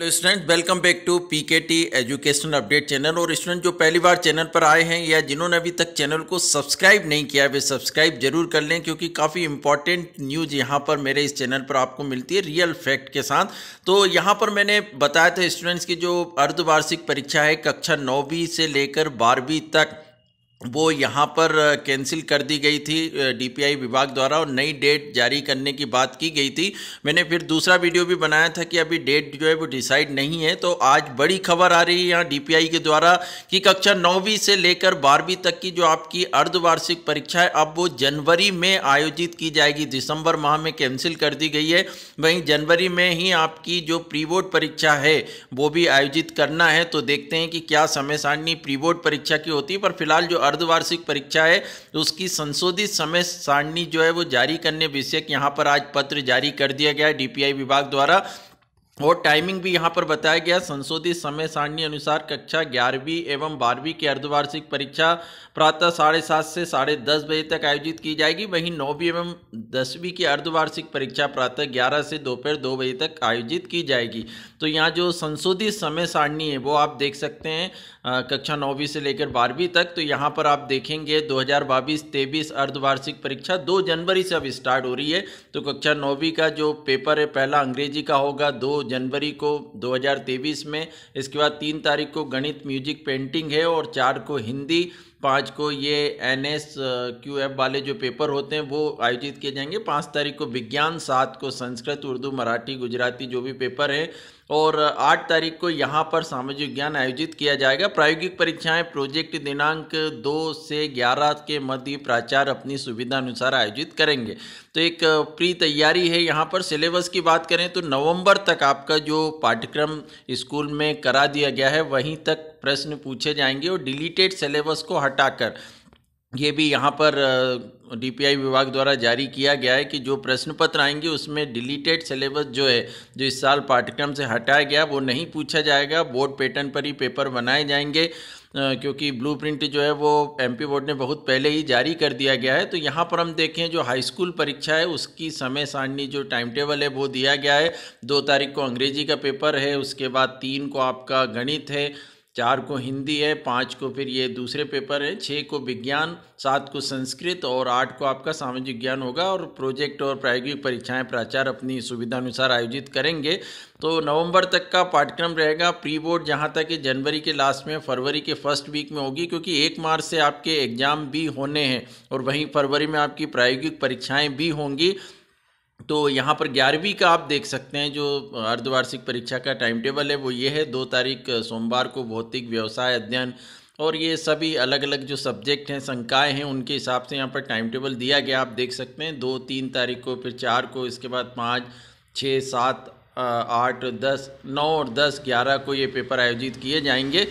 hello student welcome back to PKT education update channel और student जो पहली बार channel पर आए हैं या जिन्होंने अभी तक चैनल को सब्सक्राइब नहीं किया है वे सब्सक्राइब जरूर कर लें क्योंकि काफ़ी इंपॉर्टेंट न्यूज़ यहां पर मेरे इस चैनल पर आपको मिलती है रियल फैक्ट के साथ तो यहां पर मैंने बताया था स्टूडेंट्स की जो अर्धवार्षिक परीक्षा है कक्षा नौवीं से लेकर बारहवीं तक वो यहाँ पर कैंसिल कर दी गई थी डीपीआई विभाग द्वारा और नई डेट जारी करने की बात की गई थी मैंने फिर दूसरा वीडियो भी बनाया था कि अभी डेट जो है वो डिसाइड नहीं है तो आज बड़ी खबर आ रही है यहाँ डीपीआई के द्वारा कि कक्षा नौवीं से लेकर बारहवीं तक की जो आपकी अर्धवार्षिक परीक्षा है अब वो जनवरी में आयोजित की जाएगी दिसंबर माह में कैंसिल कर दी गई है वहीं जनवरी में ही आपकी जो प्री बोर्ड परीक्षा है वो भी आयोजित करना है तो देखते हैं कि क्या समय सारणी प्री बोर्ड परीक्षा की होती है पर फिलहाल जो अर्धवार्षिक परीक्षा है तो उसकी संशोधित समय सारणी जो है वो जारी करने विषयक यहाँ पर आज पत्र जारी कर दिया गया है डीपीआई विभाग द्वारा और टाइमिंग भी यहाँ पर बताया गया संशोधित समय सारणी अनुसार कक्षा ग्यारहवीं एवं बारहवीं की अर्धवार्षिक परीक्षा प्रातः साढ़े सात से साढ़े दस बजे तक आयोजित की जाएगी वहीं नौवीं एवं दसवीं की अर्धवार्षिक परीक्षा प्रातः ग्यारह से दोपहर दो बजे तक आयोजित की जाएगी तो यहाँ जो संशोधित समय सारणी है वो आप देख सकते हैं कक्षा नौवीं से लेकर बारहवीं तक तो यहाँ पर आप देखेंगे दो हज़ार बाईस तेईस अर्धवार्षिक परीक्षा दो जनवरी से अब स्टार्ट हो रही है तो कक्षा नौवीं का जो पेपर है पहला अंग्रेजी का होगा दो जनवरी को 2023 में इसके बाद तीन तारीख को गणित म्यूजिक पेंटिंग है और चार को हिंदी पाँच को ये एन एस क्यू एफ वाले जो पेपर होते हैं वो आयोजित किए जाएंगे पाँच तारीख को विज्ञान सात को संस्कृत उर्दू मराठी गुजराती जो भी पेपर हैं और आठ तारीख को यहाँ पर सामाजिक ज्ञान आयोजित किया जाएगा प्रायोगिक परीक्षाएं प्रोजेक्ट दिनांक दो से ग्यारह के मध्य प्राचार्य अपनी सुविधा अनुसार आयोजित करेंगे तो एक प्री तैयारी है यहाँ पर सिलेबस की बात करें तो नवंबर तक आप आपका जो पाठ्यक्रम स्कूल में करा दिया गया है वहीं तक प्रश्न पूछे जाएंगे और डिलीटेड सिलेबस को हटाकर ये भी यहाँ पर डीपीआई विभाग द्वारा जारी किया गया है कि जो प्रश्न पत्र आएंगे उसमें डिलीटेड सिलेबस जो है जो इस साल पाठ्यक्रम से हटाया गया वो नहीं पूछा जाएगा बोर्ड पैटर्न पर ही पेपर बनाए जाएंगे क्योंकि ब्लूप्रिंट जो है वो एमपी बोर्ड ने बहुत पहले ही जारी कर दिया गया है तो यहाँ पर हम देखें जो हाई स्कूल परीक्षा है उसकी समय सारणी जो टाइम टेबल है वो दिया गया है दो तारीख को अंग्रेजी का पेपर है उसके बाद तीन को आपका गणित है चार को हिंदी है पाँच को फिर ये दूसरे पेपर है छः को विज्ञान सात को संस्कृत और आठ को आपका सामाजिक विज्ञान होगा और प्रोजेक्ट और प्रायोगिक परीक्षाएं प्राचार अपनी सुविधा अनुसार आयोजित करेंगे तो नवंबर तक का पाठ्यक्रम रहेगा प्री बोर्ड जहाँ तक कि जनवरी के लास्ट में फरवरी के फर्स्ट वीक में होगी क्योंकि एक मार्च से आपके एग्जाम भी होने हैं और वहीं फरवरी में आपकी प्रायोगिक परीक्षाएँ भी होंगी तो यहाँ पर ग्यारहवीं का आप देख सकते हैं जो अर्धवार्षिक परीक्षा का टाइम टेबल है वो ये है दो तारीख सोमवार को भौतिक व्यवसाय अध्ययन और ये सभी अलग अलग जो सब्जेक्ट हैं संकाय हैं उनके हिसाब से यहाँ पर टाइम टेबल दिया गया आप देख सकते हैं दो तीन तारीख को फिर चार को इसके बाद पाँच छः सात आठ दस नौ और दस ग्यारह को ये पेपर आयोजित किए जाएंगे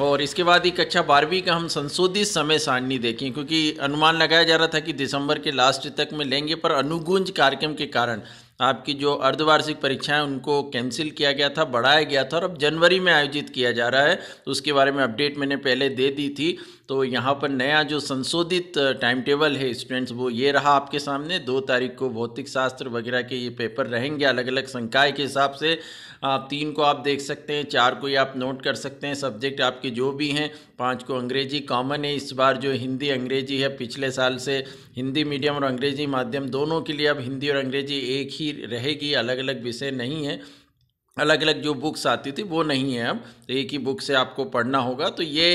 और इसके बाद ही कक्षा अच्छा बारहवीं का हम संशोधित समय सारणी देखें क्योंकि अनुमान लगाया जा रहा था कि दिसंबर के लास्ट तक में लेंगे पर अनुगुंज कार्यक्रम के कारण आपकी जो अर्धवार्षिक परीक्षाएं उनको कैंसिल किया गया था बढ़ाया गया था और अब जनवरी में आयोजित किया जा रहा है तो उसके बारे में अपडेट मैंने पहले दे दी थी तो यहाँ पर नया जो संशोधित टाइम टेबल है स्टूडेंट्स वो ये रहा आपके सामने दो तारीख को भौतिक शास्त्र वगैरह के ये पेपर रहेंगे अलग अलग संकाय के हिसाब से आप तीन को आप देख सकते हैं चार को ये आप नोट कर सकते हैं सब्जेक्ट आपके जो भी हैं पाँच को अंग्रेजी कॉमन है इस बार जो हिंदी अंग्रेजी है पिछले साल से हिंदी मीडियम और अंग्रेजी माध्यम दोनों के लिए अब हिंदी और अंग्रेजी एक ही रहेगी अलग अलग विषय नहीं है अलग अलग जो बुक्स आती थी वो नहीं है अब एक ही बुक से आपको पढ़ना होगा तो ये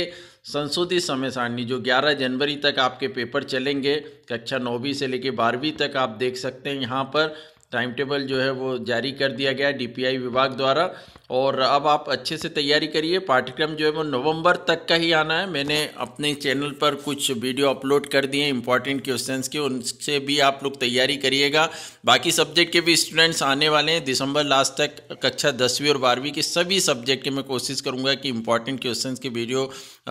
संशोधित समय सारणी जो 11 जनवरी तक आपके पेपर चलेंगे कक्षा नौवीं से लेकर बारहवीं तक आप देख सकते हैं यहाँ पर टाइम टेबल जो है वो जारी कर दिया गया डीपीआई विभाग द्वारा और अब आप अच्छे से तैयारी करिए पाठ्यक्रम जो है वो नवंबर तक का ही आना है मैंने अपने चैनल पर कुछ वीडियो अपलोड कर दिए इंपॉर्टेंट क्वेश्चंस के उनसे भी आप लोग तैयारी करिएगा बाकी सब्जेक्ट के भी स्टूडेंट्स आने वाले हैं दिसंबर लास्ट तक कक्षा दसवीं और बारहवीं के सभी सब्जेक्ट के मैं कोशिश करूँगा कि इंपॉर्टेंट क्वेश्चन की वीडियो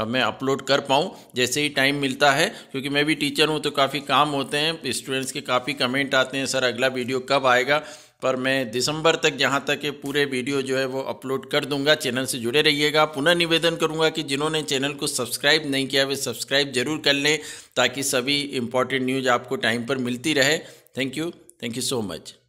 मैं अपलोड कर पाऊँ जैसे ही टाइम मिलता है क्योंकि मैं भी टीचर हूँ तो काफ़ी काम होते हैं स्टूडेंट्स के काफ़ी कमेंट आते हैं सर अगला वीडियो कब आएगा पर मैं दिसंबर तक जहाँ तक ये पूरे वीडियो जो है वो अपलोड कर दूंगा चैनल से जुड़े रहिएगा पुनः निवेदन करूंगा कि जिन्होंने चैनल को सब्सक्राइब नहीं किया वे सब्सक्राइब जरूर कर लें ताकि सभी इंपॉर्टेंट न्यूज़ आपको टाइम पर मिलती रहे thank you thank you so much